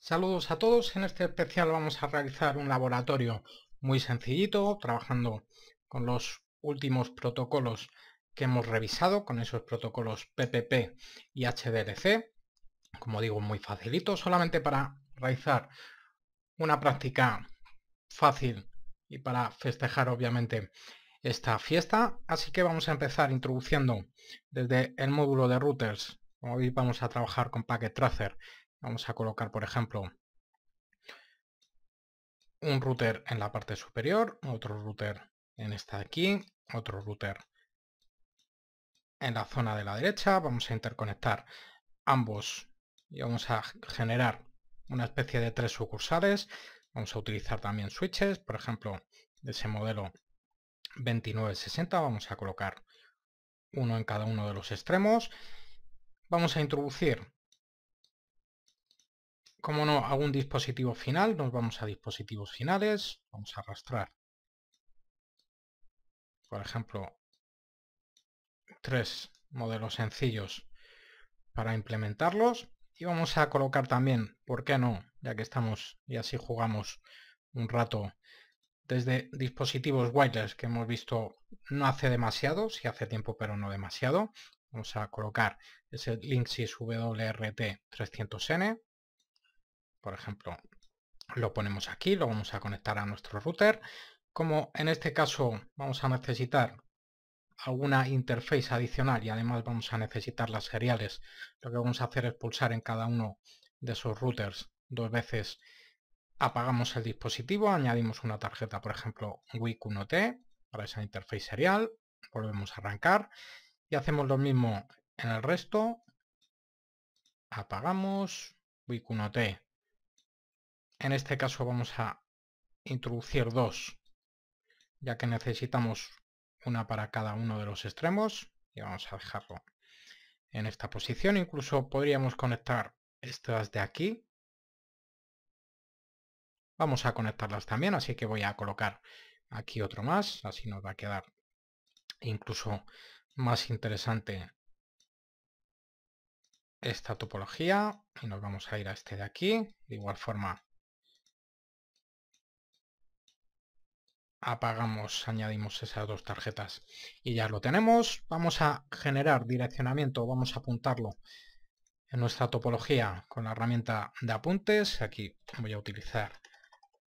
Saludos a todos, en este especial vamos a realizar un laboratorio muy sencillito, trabajando con los últimos protocolos que hemos revisado, con esos protocolos PPP y HDLC, como digo muy facilito, solamente para realizar una práctica fácil y para festejar obviamente esta fiesta, así que vamos a empezar introduciendo desde el módulo de routers, como vamos a trabajar con Packet Tracer Vamos a colocar, por ejemplo, un router en la parte superior, otro router en esta de aquí, otro router en la zona de la derecha. Vamos a interconectar ambos y vamos a generar una especie de tres sucursales. Vamos a utilizar también switches, por ejemplo, de ese modelo 2960. Vamos a colocar uno en cada uno de los extremos. Vamos a introducir como no, algún dispositivo final, nos vamos a dispositivos finales, vamos a arrastrar, por ejemplo, tres modelos sencillos para implementarlos y vamos a colocar también, ¿por qué no? Ya que estamos y así jugamos un rato desde dispositivos wireless que hemos visto no hace demasiado, si hace tiempo pero no demasiado. Vamos a colocar ese Linksys WRT300N por ejemplo, lo ponemos aquí, lo vamos a conectar a nuestro router. Como en este caso vamos a necesitar alguna interface adicional y además vamos a necesitar las seriales, lo que vamos a hacer es pulsar en cada uno de esos routers dos veces. Apagamos el dispositivo, añadimos una tarjeta, por ejemplo, WIC1T para esa interface serial, volvemos a arrancar y hacemos lo mismo en el resto. Apagamos WIC1T, en este caso vamos a introducir dos, ya que necesitamos una para cada uno de los extremos. Y vamos a dejarlo en esta posición. Incluso podríamos conectar estas de aquí. Vamos a conectarlas también, así que voy a colocar aquí otro más. Así nos va a quedar incluso más interesante esta topología. Y nos vamos a ir a este de aquí. De igual forma apagamos, añadimos esas dos tarjetas y ya lo tenemos. Vamos a generar direccionamiento, vamos a apuntarlo en nuestra topología con la herramienta de apuntes. Aquí voy a utilizar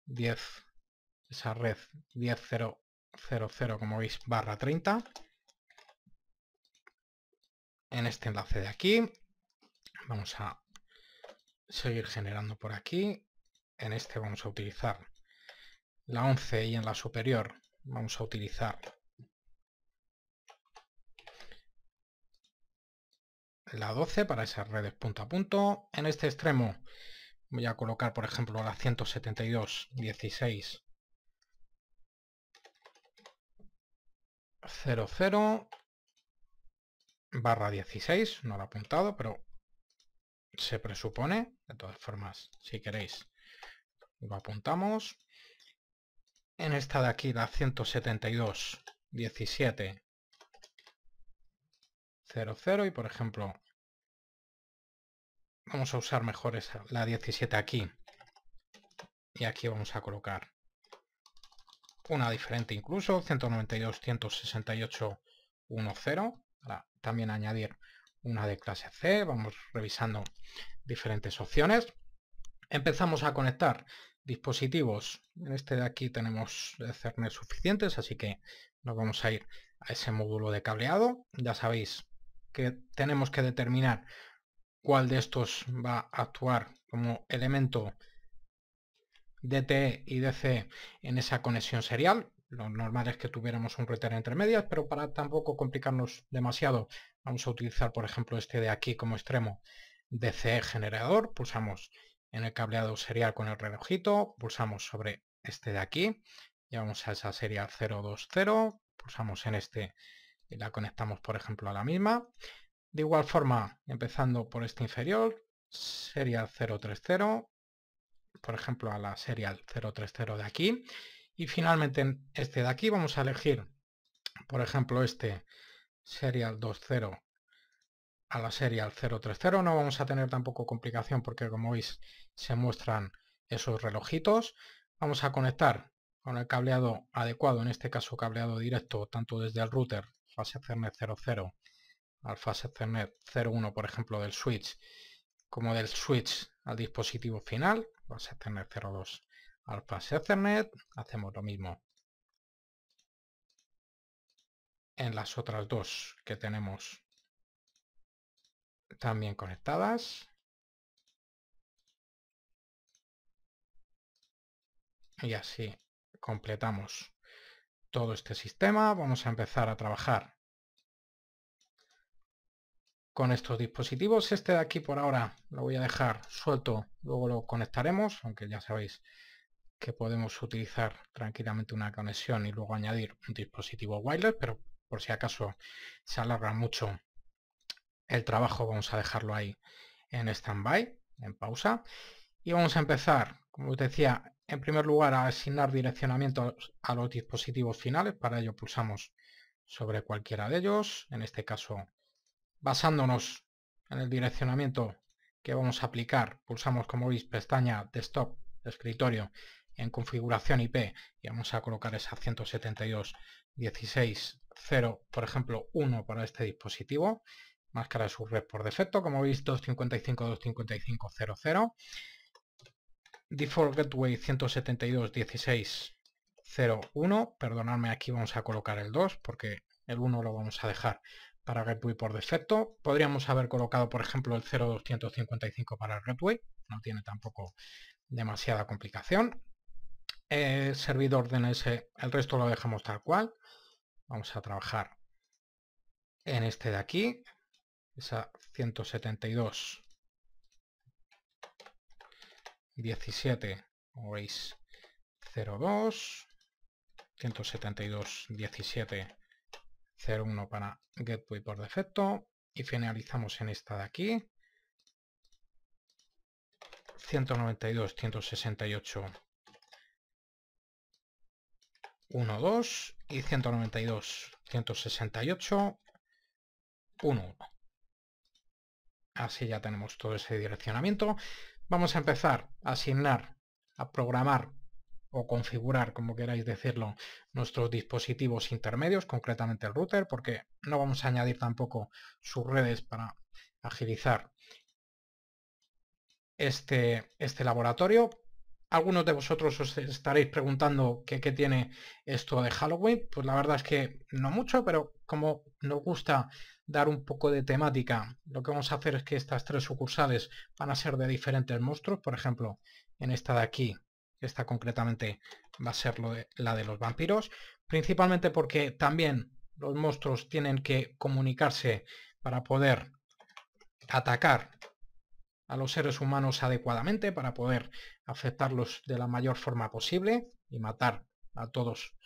10, esa red 10000 como veis, barra 30. En este enlace de aquí vamos a seguir generando por aquí. En este vamos a utilizar la 11 y en la superior vamos a utilizar la 12 para esas redes punto a punto. En este extremo voy a colocar, por ejemplo, la 172, 16, 00 barra 16, no lo he apuntado, pero se presupone, de todas formas, si queréis, lo apuntamos en esta de aquí, la 172, 17, y por ejemplo vamos a usar mejor la 17 aquí y aquí vamos a colocar una diferente incluso, 192, 168, 10 también añadir una de clase C, vamos revisando diferentes opciones empezamos a conectar dispositivos. En este de aquí tenemos Ethernet suficientes, así que nos vamos a ir a ese módulo de cableado. Ya sabéis que tenemos que determinar cuál de estos va a actuar como elemento DTE y DCE en esa conexión serial. Lo normal es que tuviéramos un reter entre medias, pero para tampoco complicarnos demasiado, vamos a utilizar, por ejemplo, este de aquí como extremo DCE generador. Pulsamos en el cableado serial con el relojito, pulsamos sobre este de aquí, llevamos a esa serial 020, pulsamos en este y la conectamos por ejemplo a la misma. De igual forma, empezando por este inferior, serial 030, por ejemplo a la serial 030 de aquí, y finalmente en este de aquí vamos a elegir, por ejemplo, este serial 20 a la serie al 030 no vamos a tener tampoco complicación porque como veis se muestran esos relojitos. Vamos a conectar con el cableado adecuado, en este caso cableado directo, tanto desde el router fase Ethernet 00 al fase Ethernet 01 por ejemplo del switch, como del switch al dispositivo final, fase Ethernet 02 al fase Ethernet, hacemos lo mismo en las otras dos que tenemos también conectadas. Y así completamos todo este sistema. Vamos a empezar a trabajar con estos dispositivos. Este de aquí por ahora lo voy a dejar suelto, luego lo conectaremos, aunque ya sabéis que podemos utilizar tranquilamente una conexión y luego añadir un dispositivo wireless, pero por si acaso se alarga mucho el trabajo vamos a dejarlo ahí en stand-by, en pausa. Y vamos a empezar, como os decía, en primer lugar a asignar direccionamiento a los dispositivos finales. Para ello pulsamos sobre cualquiera de ellos. En este caso, basándonos en el direccionamiento que vamos a aplicar, pulsamos como veis pestaña desktop, escritorio, en configuración IP y vamos a colocar esa 172.16.0, por ejemplo, 1 para este dispositivo máscara de subred por defecto, como veis 255.255.00, default gateway 172.16.01, perdonadme aquí vamos a colocar el 2 porque el 1 lo vamos a dejar para gateway por defecto, podríamos haber colocado por ejemplo el 0.255 para el gateway, no tiene tampoco demasiada complicación, eh, servidor DNS, el resto lo dejamos tal cual, vamos a trabajar en este de aquí, esa 172, 17, como veis, 02, 172, 17, 01 para GetWay por defecto, y finalizamos en esta de aquí, 192, 168, 1, 2 y 192, 168, 1, 1. Así ya tenemos todo ese direccionamiento. Vamos a empezar a asignar, a programar o configurar, como queráis decirlo, nuestros dispositivos intermedios, concretamente el router, porque no vamos a añadir tampoco sus redes para agilizar este, este laboratorio. Algunos de vosotros os estaréis preguntando qué, qué tiene esto de Halloween. Pues la verdad es que no mucho, pero como nos gusta dar un poco de temática, lo que vamos a hacer es que estas tres sucursales van a ser de diferentes monstruos. Por ejemplo, en esta de aquí, esta concretamente va a ser la de los vampiros. Principalmente porque también los monstruos tienen que comunicarse para poder atacar a los seres humanos adecuadamente, para poder afectarlos de la mayor forma posible y matar a todos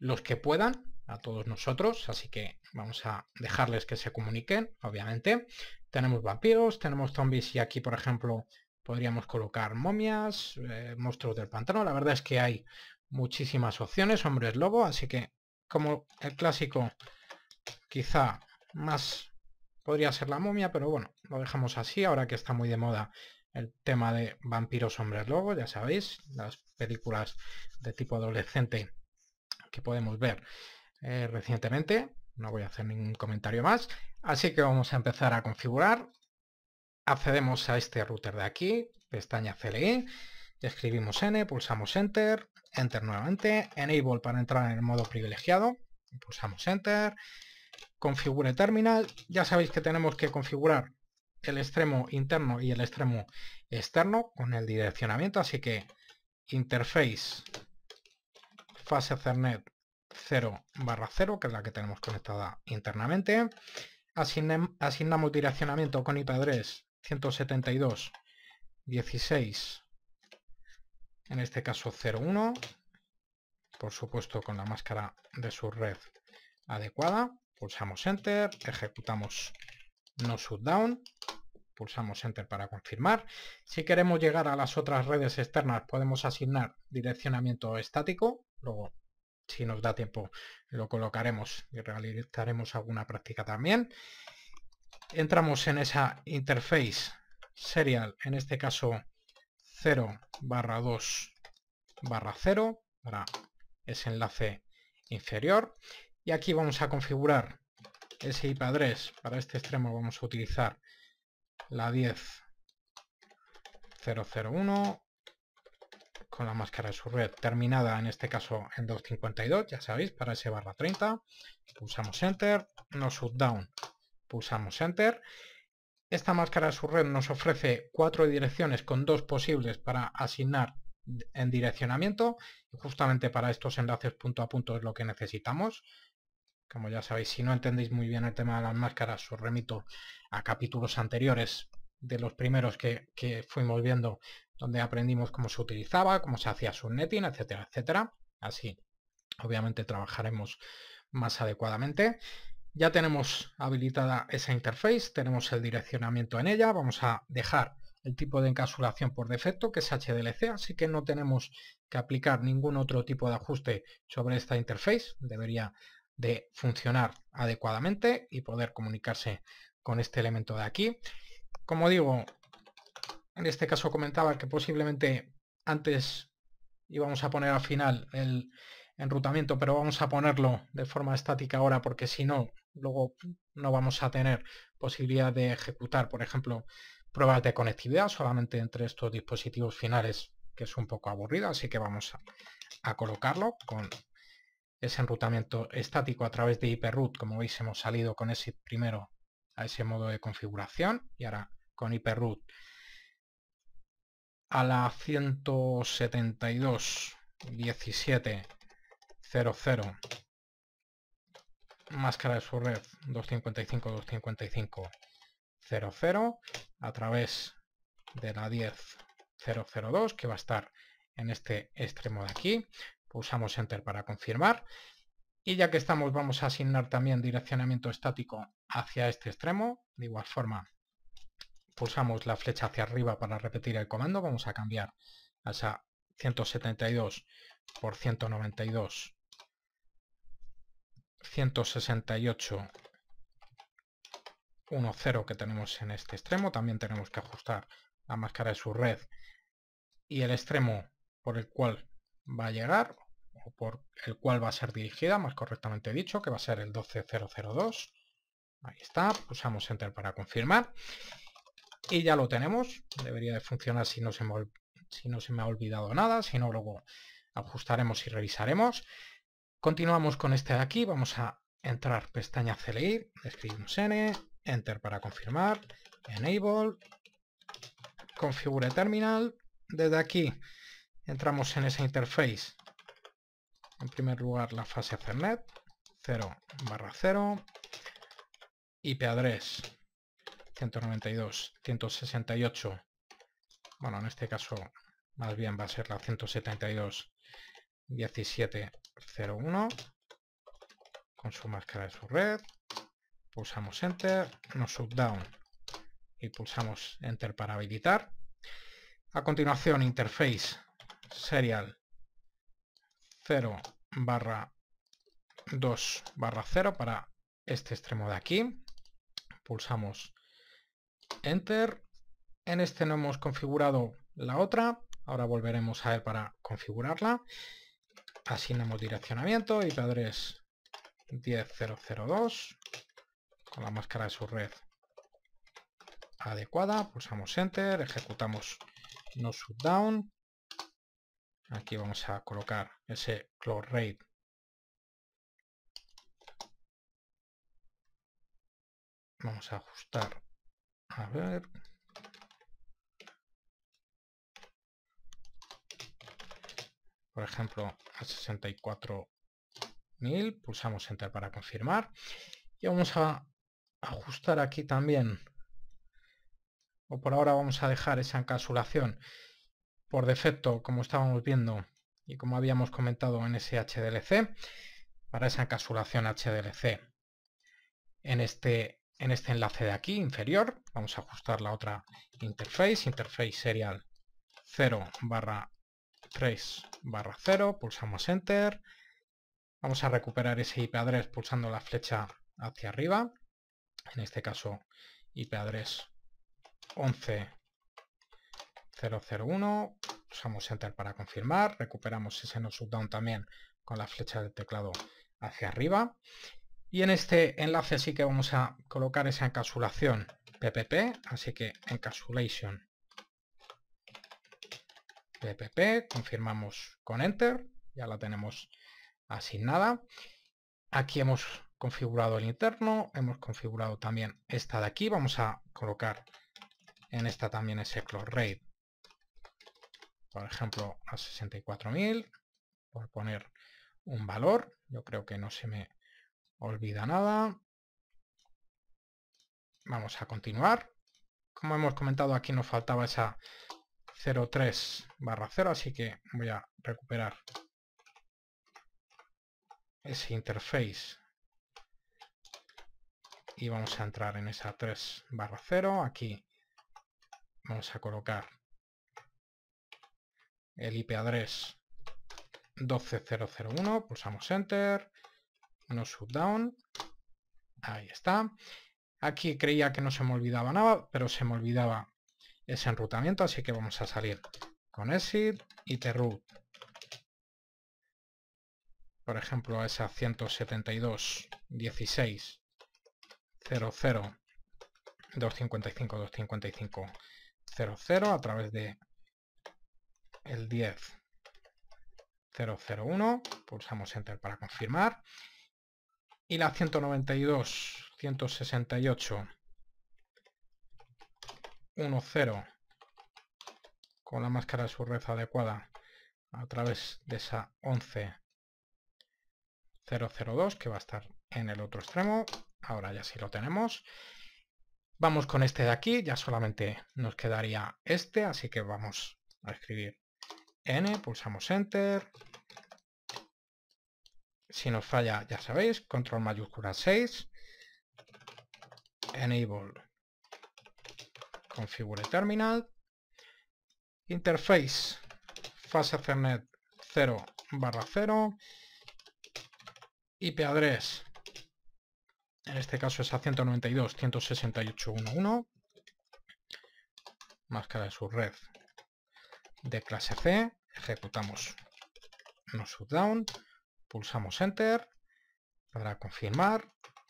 los que puedan a todos nosotros, así que vamos a dejarles que se comuniquen, obviamente. Tenemos vampiros, tenemos zombies y aquí, por ejemplo, podríamos colocar momias, eh, monstruos del pantano. La verdad es que hay muchísimas opciones, hombres lobo, así que como el clásico quizá más podría ser la momia, pero bueno, lo dejamos así, ahora que está muy de moda el tema de vampiros hombres lobo, ya sabéis, las películas de tipo adolescente que podemos ver. Eh, recientemente. No voy a hacer ningún comentario más. Así que vamos a empezar a configurar. Accedemos a este router de aquí, pestaña CLI. Escribimos N, pulsamos Enter, Enter nuevamente, Enable para entrar en el modo privilegiado, pulsamos Enter, configure terminal, ya sabéis que tenemos que configurar el extremo interno y el extremo externo con el direccionamiento, así que interface fase Ethernet 0 barra 0, que es la que tenemos conectada internamente. asignamos direccionamiento con ip address 172 16, en este caso 01, por supuesto con la máscara de su red adecuada. Pulsamos Enter, ejecutamos no shutdown, pulsamos Enter para confirmar. Si queremos llegar a las otras redes externas podemos asignar direccionamiento estático, luego si nos da tiempo lo colocaremos y realizaremos alguna práctica también. Entramos en esa interface serial, en este caso 0 barra 2 barra 0, para ese enlace inferior. Y aquí vamos a configurar ese IP 3. Para este extremo vamos a utilizar la 10001 con la máscara de su red terminada en este caso en 252, ya sabéis, para ese barra 30. Pulsamos Enter, no subdown, pulsamos Enter. Esta máscara de su red nos ofrece cuatro direcciones con dos posibles para asignar en direccionamiento. justamente para estos enlaces punto a punto es lo que necesitamos. Como ya sabéis, si no entendéis muy bien el tema de las máscaras, os remito a capítulos anteriores de los primeros que, fuimos viendo, donde aprendimos cómo se utilizaba, cómo se hacía netting etcétera, etcétera. Así, obviamente trabajaremos más adecuadamente. Ya tenemos habilitada esa interface, tenemos el direccionamiento en ella, vamos a dejar el tipo de encapsulación por defecto, que es HDLC, así que no tenemos que aplicar ningún otro tipo de ajuste sobre esta interface, debería de funcionar adecuadamente y poder comunicarse con este elemento de aquí. Como digo, en este caso comentaba que posiblemente antes íbamos a poner al final el enrutamiento, pero vamos a ponerlo de forma estática ahora porque si no, luego no vamos a tener posibilidad de ejecutar, por ejemplo, pruebas de conectividad solamente entre estos dispositivos finales, que es un poco aburrido, así que vamos a, colocarlo con ese enrutamiento estático a través de hyperroot. Como veis, hemos salido con ese primero a ese modo de configuración y ahora con hiperroot. A la 172 17 00 máscara de su red 255 255 00 a través de la 10002 que va a estar en este extremo de aquí pulsamos enter para confirmar y ya que estamos vamos a asignar también direccionamiento estático hacia este extremo de igual forma pulsamos la flecha hacia arriba para repetir el comando, vamos a cambiar a 172 por 192, 168, 10 que tenemos en este extremo, también tenemos que ajustar la máscara de su red y el extremo por el cual va a llegar, o por el cual va a ser dirigida, más correctamente dicho, que va a ser el 12002. Ahí está, pulsamos Enter para confirmar y ya lo tenemos. Debería de funcionar si no se me, ha olvidado nada, si no luego ajustaremos y revisaremos. Continuamos con este de aquí, vamos a entrar pestaña CLI, escribimos N, Enter para confirmar, Enable, configure terminal, desde aquí entramos en esa interface, en primer lugar la fase Ethernet, 0 barra 0, IP address 192, 168. Bueno, en este caso más bien va a ser la 172 1701 con su máscara de su red. Pulsamos Enter, nos subdown y pulsamos Enter para habilitar. A continuación, interface serial 0 barra 2 barra 0 para este extremo de aquí. Pulsamos Enter. En este no hemos configurado la otra. Ahora volveremos a él para configurarla. Asignamos direccionamiento, y padres 10002 con la máscara de su red adecuada. Pulsamos Enter, ejecutamos no shutdown. Aquí vamos a colocar ese clock rate vamos a ajustar a Por ejemplo, a 64.000. Pulsamos Enter para confirmar. Y vamos a ajustar aquí también. O por ahora vamos a dejar esa encapsulación. Por defecto, como estábamos viendo y como habíamos comentado en ese HDLC, para esa encapsulación HDLC en este en este enlace de aquí, inferior. Vamos a ajustar la otra interface, interface serial 0 barra 3 barra 0, pulsamos Enter. Vamos a recuperar ese IP address pulsando la flecha hacia arriba. En este caso IP address 11001. Pulsamos Enter para confirmar. Recuperamos ese no subdown también con la flecha del teclado hacia arriba. Y en este enlace sí que vamos a colocar esa encapsulación PPP, así que encapsulation PPP, confirmamos con Enter, ya la tenemos asignada. Aquí hemos configurado el interno, hemos configurado también esta de aquí, vamos a colocar en esta también ese clock rate, por ejemplo a 64.000, por poner un valor, yo creo que no se me Olvida nada. Vamos a continuar. Como hemos comentado, aquí nos faltaba esa 03 barra 0, así que voy a recuperar ese interface y vamos a entrar en esa 3 barra 0 aquí vamos a colocar el IP address 12001 pulsamos enter no subdown. Ahí está. Aquí creía que no se me olvidaba nada, pero se me olvidaba ese enrutamiento, así que vamos a salir con exit y root Por ejemplo, a esa 172, 16, 00, 255, 255, 00 a través de el 10, 001. Pulsamos Enter para confirmar y la 192, 168, 10 con la máscara de su red adecuada a través de esa 11 002 que va a estar en el otro extremo ahora ya sí lo tenemos vamos con este de aquí ya solamente nos quedaría este así que vamos a escribir n pulsamos enter si nos falla, ya sabéis, control mayúscula 6, enable configure terminal, interface fase ethernet 0 barra 0, IP address, en este caso es a 192.168.1.1, máscara de subred de clase C, ejecutamos no shutdown, pulsamos Enter para confirmar,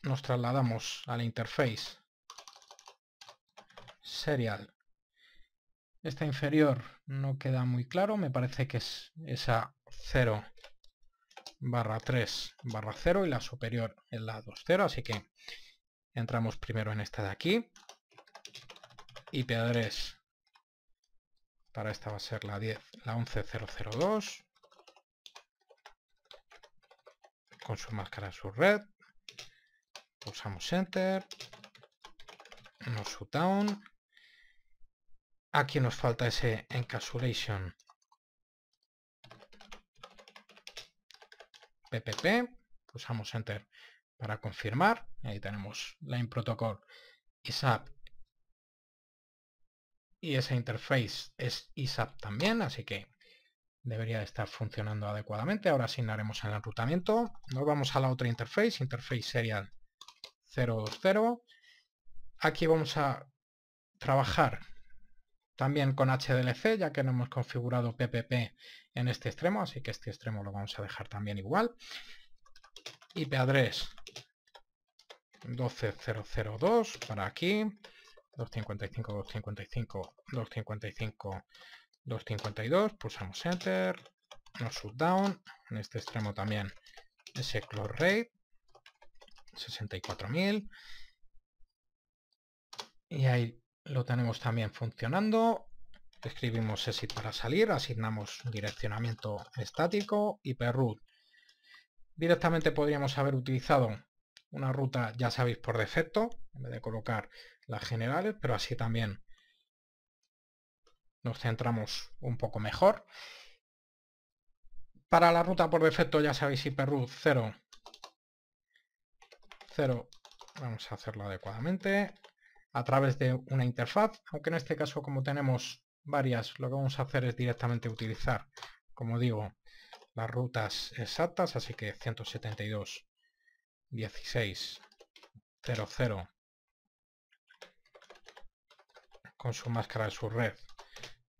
nos trasladamos a la interface Serial. Esta inferior no queda muy claro, me parece que es esa 0 barra 3 barra 0 y la superior es la 2.0, así que entramos primero en esta de aquí. IP address para esta va a ser la 10, la 11002. con su máscara en su red. Pulsamos Enter. Nos shutdown. Aquí nos falta ese encapsulation PPP. Pulsamos Enter para confirmar. Ahí tenemos Line Protocol ISAP. Y esa interface es ISAP también, así que debería estar funcionando adecuadamente. Ahora asignaremos el enrutamiento. Nos vamos a la otra interface, interface serial 020. Aquí vamos a trabajar también con HDLC, ya que no hemos configurado PPP en este extremo, así que este extremo lo vamos a dejar también igual. IP address 12002 para aquí, 255, 255, 255 252, pulsamos Enter, nos down, en este extremo también ese close rate, 64.000. Y ahí lo tenemos también funcionando. Escribimos exit para salir, asignamos direccionamiento estático, root. Directamente podríamos haber utilizado una ruta, ya sabéis, por defecto, en vez de colocar las generales, pero así también nos centramos un poco mejor. Para la ruta por defecto ya sabéis IP 0, 0, vamos a hacerlo adecuadamente, a través de una interfaz, aunque en este caso como tenemos varias, lo que vamos a hacer es directamente utilizar, como digo, las rutas exactas, así que 172, 16, 00, con su máscara de su red,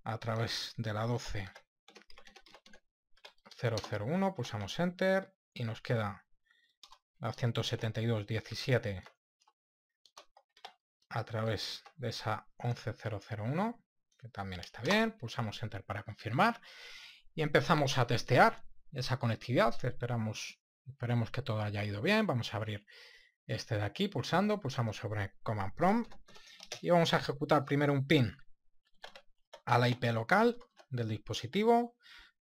a través de la 12001, pulsamos Enter y nos queda la 172.17 a través de esa 11001, que también está bien, pulsamos Enter para confirmar y empezamos a testear esa conectividad, esperamos, esperemos que todo haya ido bien, vamos a abrir este de aquí pulsando, pulsamos sobre Command Prompt y vamos a ejecutar primero un pin a la IP local del dispositivo.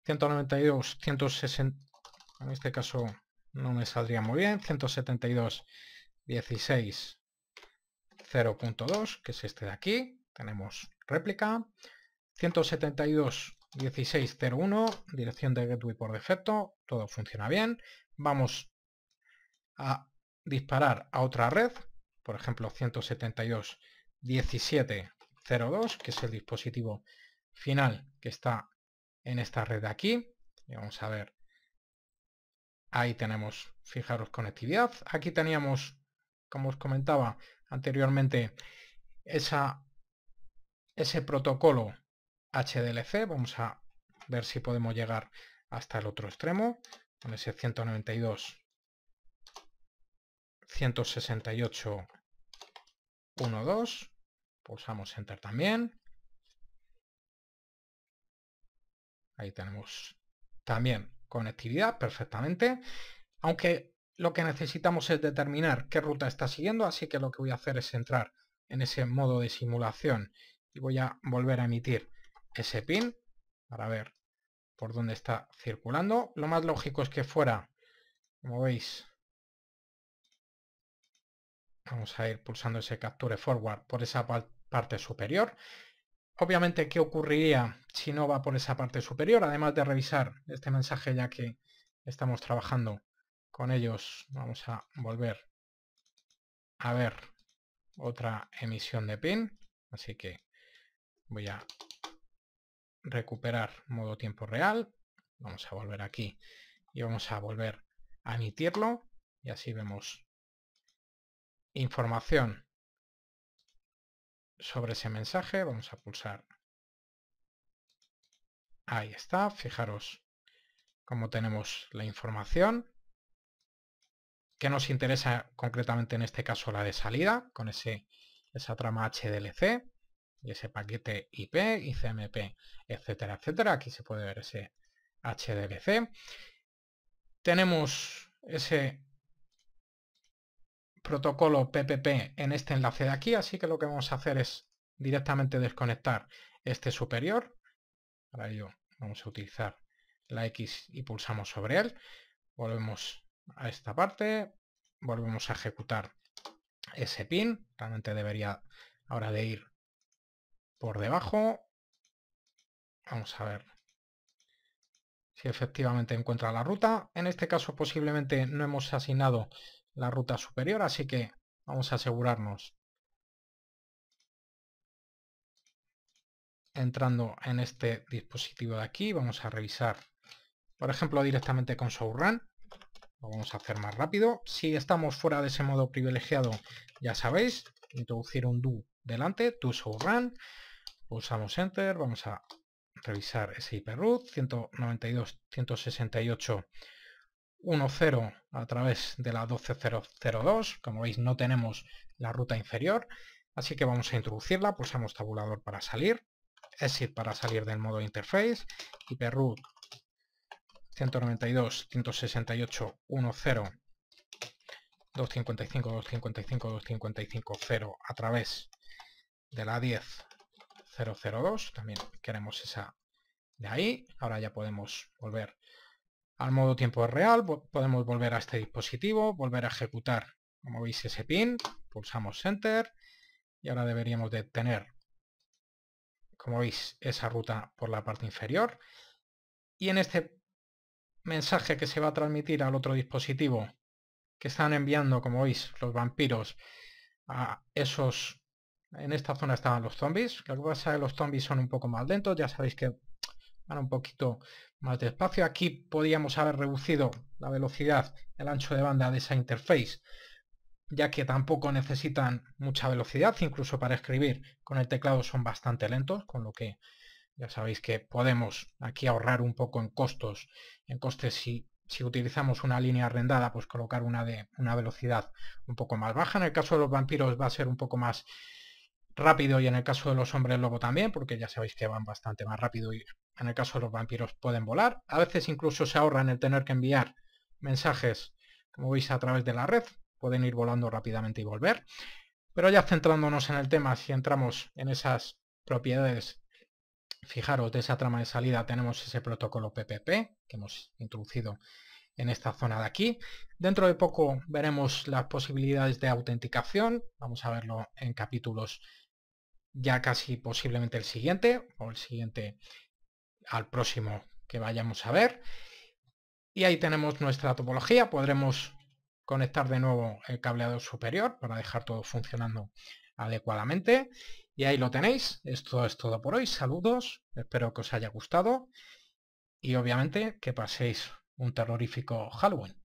192, 160, en este caso no me saldría muy bien, 172, 16, 0.2, que es este de aquí, tenemos réplica, 172, 16, dirección de gateway por defecto, todo funciona bien, vamos a disparar a otra red, por ejemplo 172, 17, 02, que es el dispositivo final que está en esta red de aquí. Y vamos a ver. Ahí tenemos, fijaros, conectividad. Aquí teníamos, como os comentaba anteriormente, esa, ese protocolo HDLC. Vamos a ver si podemos llegar hasta el otro extremo, con ese 192, 168, 1, Pulsamos Enter también. Ahí tenemos también conectividad perfectamente. Aunque lo que necesitamos es determinar qué ruta está siguiendo, así que lo que voy a hacer es entrar en ese modo de simulación y voy a volver a emitir ese pin para ver por dónde está circulando. Lo más lógico es que fuera, como veis, vamos a ir pulsando ese capture forward por esa parte parte superior. Obviamente, ¿qué ocurriría si no va por esa parte superior? Además de revisar este mensaje ya que estamos trabajando con ellos, vamos a volver a ver otra emisión de pin. Así que voy a recuperar modo tiempo real. Vamos a volver aquí y vamos a volver a emitirlo. Y así vemos información sobre ese mensaje vamos a pulsar. Ahí está, fijaros cómo tenemos la información que nos interesa concretamente en este caso la de salida con ese, esa trama HDLC y ese paquete IP, y cmp etcétera, etcétera. Aquí se puede ver ese HDLC. Tenemos ese protocolo PPP en este enlace de aquí, así que lo que vamos a hacer es directamente desconectar este superior. Para ello vamos a utilizar la X y pulsamos sobre él. Volvemos a esta parte, volvemos a ejecutar ese pin. Realmente debería ahora de ir por debajo. Vamos a ver si efectivamente encuentra la ruta. En este caso posiblemente no hemos asignado la ruta superior, así que vamos a asegurarnos entrando en este dispositivo de aquí, vamos a revisar, por ejemplo, directamente con Showrun. Lo vamos a hacer más rápido. Si estamos fuera de ese modo privilegiado, ya sabéis, introducir un do delante, to Showrun. Pulsamos Enter, vamos a revisar ese root. 192, 168 1.0 a través de la 12, 12.002. Como veis no tenemos la ruta inferior, así que vamos a introducirla. Pulsamos tabulador para salir, exit para salir del modo interface, y hyperroot 192, 168, 10, 255, 255, 255, 0 a través de la 10, 002. También queremos esa de ahí. Ahora ya podemos volver al modo tiempo real podemos volver a este dispositivo, volver a ejecutar, como veis, ese pin, pulsamos Enter y ahora deberíamos de tener, como veis, esa ruta por la parte inferior. Y en este mensaje que se va a transmitir al otro dispositivo que están enviando, como veis, los vampiros a esos... En esta zona estaban los zombies, lo que pasa es que los zombies son un poco más lentos, ya sabéis que van un poquito más despacio, Aquí podíamos haber reducido la velocidad, el ancho de banda de esa interface, ya que tampoco necesitan mucha velocidad, incluso para escribir con el teclado son bastante lentos, con lo que ya sabéis que podemos aquí ahorrar un poco en costos, en costes si, si utilizamos una línea arrendada, pues colocar una de una velocidad un poco más baja. En el caso de los vampiros va a ser un poco más rápido y en el caso de los hombres lobo también, porque ya sabéis que van bastante más rápido y en el caso de los vampiros pueden volar. A veces incluso se ahorran el tener que enviar mensajes, como veis, a través de la red. Pueden ir volando rápidamente y volver. Pero ya centrándonos en el tema, si entramos en esas propiedades, fijaros, de esa trama de salida tenemos ese protocolo PPP que hemos introducido en esta zona de aquí. Dentro de poco veremos las posibilidades de autenticación, vamos a verlo en capítulos ya casi posiblemente el siguiente o el siguiente al próximo que vayamos a ver. Y ahí tenemos nuestra topología, podremos conectar de nuevo el cableado superior para dejar todo funcionando adecuadamente. Y ahí lo tenéis, esto es todo por hoy, saludos, espero que os haya gustado y obviamente que paséis un terrorífico Halloween.